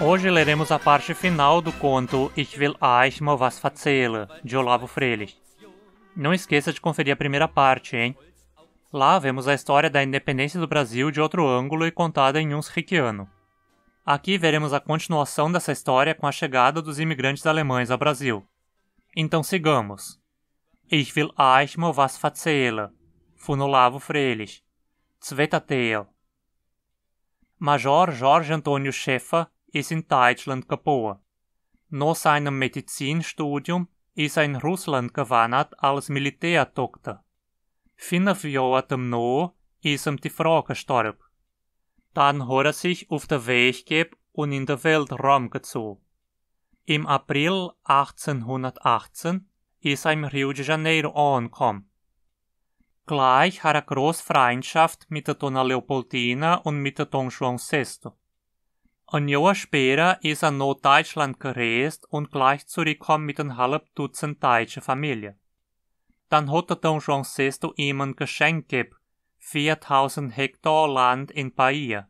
Hoje leremos a parte final do conto Ich will euch mal was erzählen, de Olavo Freire. Não esqueça de conferir a primeira parte, hein? Lá vemos a história da independência do Brasil de outro ângulo e contada em uns riquiano. Aqui veremos a continuação dessa história com a chegada dos imigrantes alemães ao Brasil. Então sigamos. Ich will euch mal was erzählen, von Olavo Freilich. zweiter Teil. Major Jorge Antonio Schäfer ist in Deutschland geboren. Nach seinem Medizinstudium ist er in Russland gewandert als Militärdoktor. Fünf Jahre danach ist ihm die Frau gestorben. Dann hat er sich auf der Weg gegeben und in der Welt rumgezogen. Im April 1818 ist er in Rio de Janeiro angekommen. Gleich hat er große Freundschaft mit der Donna Leopoldina und mit der Don Juan VI. Ein Jahr später ist er nach Deutschland gereist und gleich zurückgekommen mit einem halben Dutzend deutscher Familien. Dann hat der Don Juan VI ihm ein Geschenk gegeben, 4000 Hektar Land in Bahia.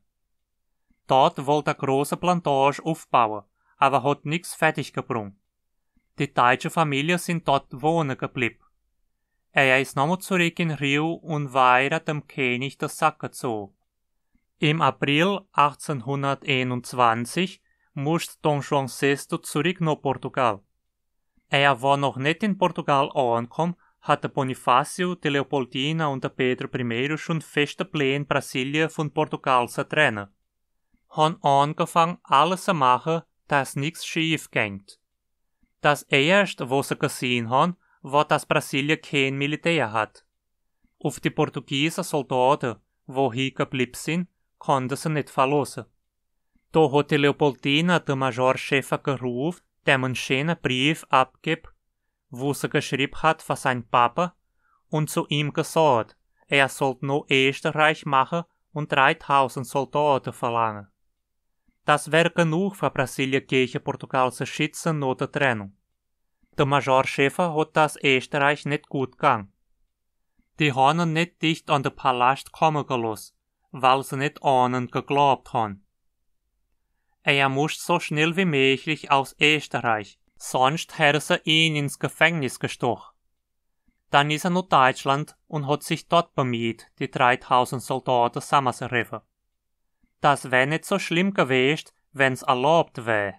Dort wollte er große Plantage aufbauen, aber hat nichts fertig gebracht. Die deutsche Familie sind dort wohnen geblieben. Er ist nochmal zurück in Rio und weirat dem König der Sacker zu. Im April 1821 musste Don João VI zurück nach Portugal. Er war noch nicht in Portugal angekommen, hatte Bonifacio, die Leopoldina und der Pedro I. schon feste Pläne Brasilien von Portugal zu trennen. Haben angefangen, alles zu machen, dass nichts schief ging. Das erste, was sie gesehen haben, wo das Brasilien kein Militär hat. Auf die Portugiesen Soldaten, wohi geblieben sind, konnten sie nicht verlassen. Da hat die Leopoldina den Major Majorchef gerufen, dem einen schönen Brief abgibt, wo sie geschrieben hat für sein Papa und zu ihm gesagt, er sollte e nur Österreich machen und 3000 Soldaten verlangen. Das wäre genug für Brasilien gegen Portugal zu schützen nach Trennung. Der Major Schäfer hat das Österreich nicht gut gang. Die haben nicht dicht an den Palast kommen gelassen, weil sie nicht ahnen geglaubt haben. Er muss so schnell wie möglich aus Österreich, sonst hätte sie ihn ins Gefängnis gestochen. Dann ist er nach Deutschland und hat sich dort bemüht, die 3000 Soldaten zusammenzurufen. Das wäre nicht so schlimm gewesen, wenn's erlaubt wäre.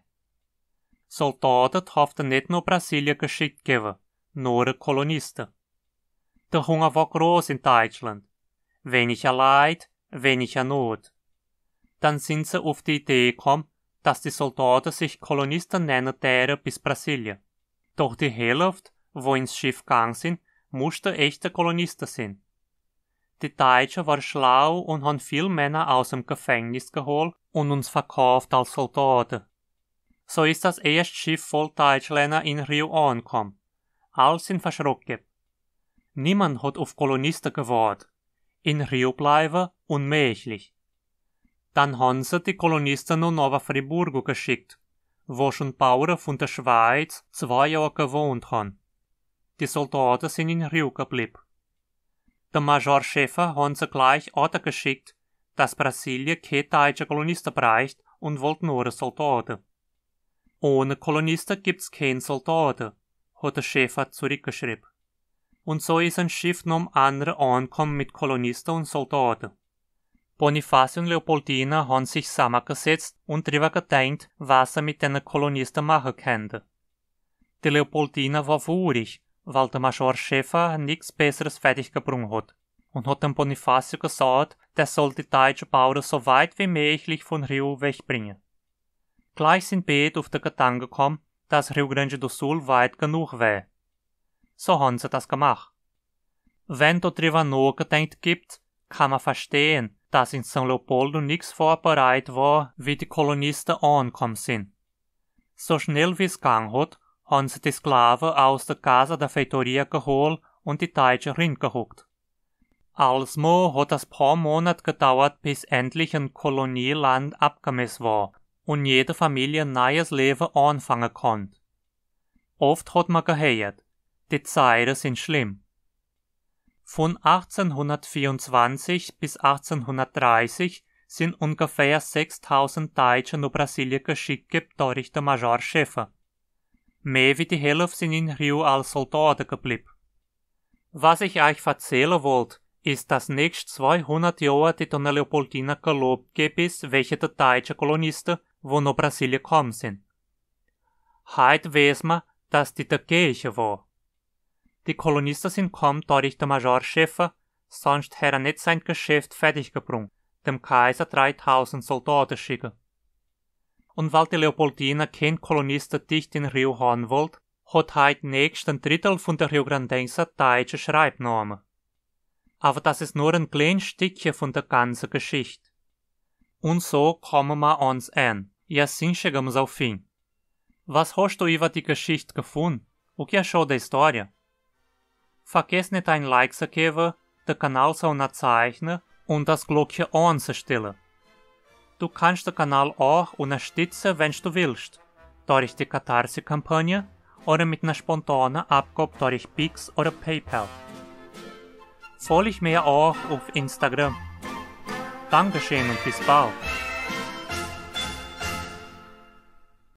Soldaten traften nicht nur Brasilien geschickt geben, nur Kolonisten. Der Hunger war groß in Deutschland. Weniger Leid, weniger Not. Dann sind sie auf die Idee gekommen, dass die Soldaten sich Kolonisten nennen deren bis Brasilien. Doch die Hälfte, wo ins Schiff gegangen sind, musste echte Kolonisten sein. Die Deutschen waren schlau und haben viele Männer aus dem Gefängnis geholt und uns verkauft als Soldaten so ist das erste Schiff voll Deutschländer in Rio angekommen. All sind verschrocken. Niemand hat auf Kolonisten gewartet. In Rio bleiben unmöglich. Dann haben sie die Kolonisten nur nach Friburgo geschickt, wo schon Bauern von der Schweiz zwei Jahre gewohnt haben. Die Soldaten sind in Rio geblieben. Der Major Schäfer haben sie gleich Orte geschickt, dass Brasilien keine deutsche Kolonisten braucht und wollte nur Soldaten. Ohne Kolonisten gibt's kein Soldaten, hat der Schäfer zurückgeschrieben. Und so ist ein Schiff nom andere ankommen mit Kolonisten und Soldaten. Bonifacio und Leopoldina haben sich zusammengesetzt und darüber gedacht, was sie mit den Kolonisten machen könnten. Die Leopoldina war wurig, weil der Major Schäfer nichts Besseres fertiggebrungen hat und hat dem Bonifacio gesagt, der soll die deutsche Bauern so weit wie möglich von Rio wegbringen. Gleich sind beet auf den Gedanken gekommen, dass Rio Grande do Sul weit genug wäre. So haben sie das gemacht. Wenn dort drüber nur nachgedacht gibt, kann man verstehen, dass in São Leopoldo nichts vorbereitet war, wie die Kolonisten angekommen sind. So schnell wie es gang hat, haben sie die Sklaven aus der Casa der Feitoria geholt und die Deutsche reingehuckt. Alsmo hat das paar Monate gedauert, bis endlich ein Kolonieland abgemessen war und jede Familie neues Leben anfangen kann. Oft hat man gehört, die Zeiten sind schlimm. Von 1824 bis 1830 sind ungefähr 6000 Deutsche nach Brasilien geschickt durch den Major Schäfer. Mehr wie die Hälfte sind in Rio als Soldaten geblieben. Was ich euch erzählen wollte, ist, dass nächst 200 Jahre die Leopoldina gelobt gibt, welche die deutschen Kolonisten воно просили Komsen. Heit vesma, dass die Tăcheie war. Die Kolonisten sind kaum dadurch der Majorschäfer, sonst hätte er nicht sein Geschäft fertiggebrungen, dem Kaiser 3000 Soldaten schicken. Und weil die Leopoldina kein Kolonisten dicht in Rio haben wollte, hat heit nächst Drittel von der Rio Grandense deutsche Schreibnamen. Aber das ist nur ein kleines Stückchen von der ganzen Geschichte. Und so kommen wir ans an. E assim chegamos ao fim. Was hast du über die Geschichte gefunden? O que achou da história? Vergiss nicht ne ein Like zu geben, den Kanal zu unterzeichnen und das Glöckchen anzustellen. Du kannst den Kanal auch unterstützen, wenn du willst, durch die Katarse-Kampagne oder mit einer spontanen Abgabe durch Pix oder PayPal. Folge mir auch auf Instagram. Dankeschön und bis bald!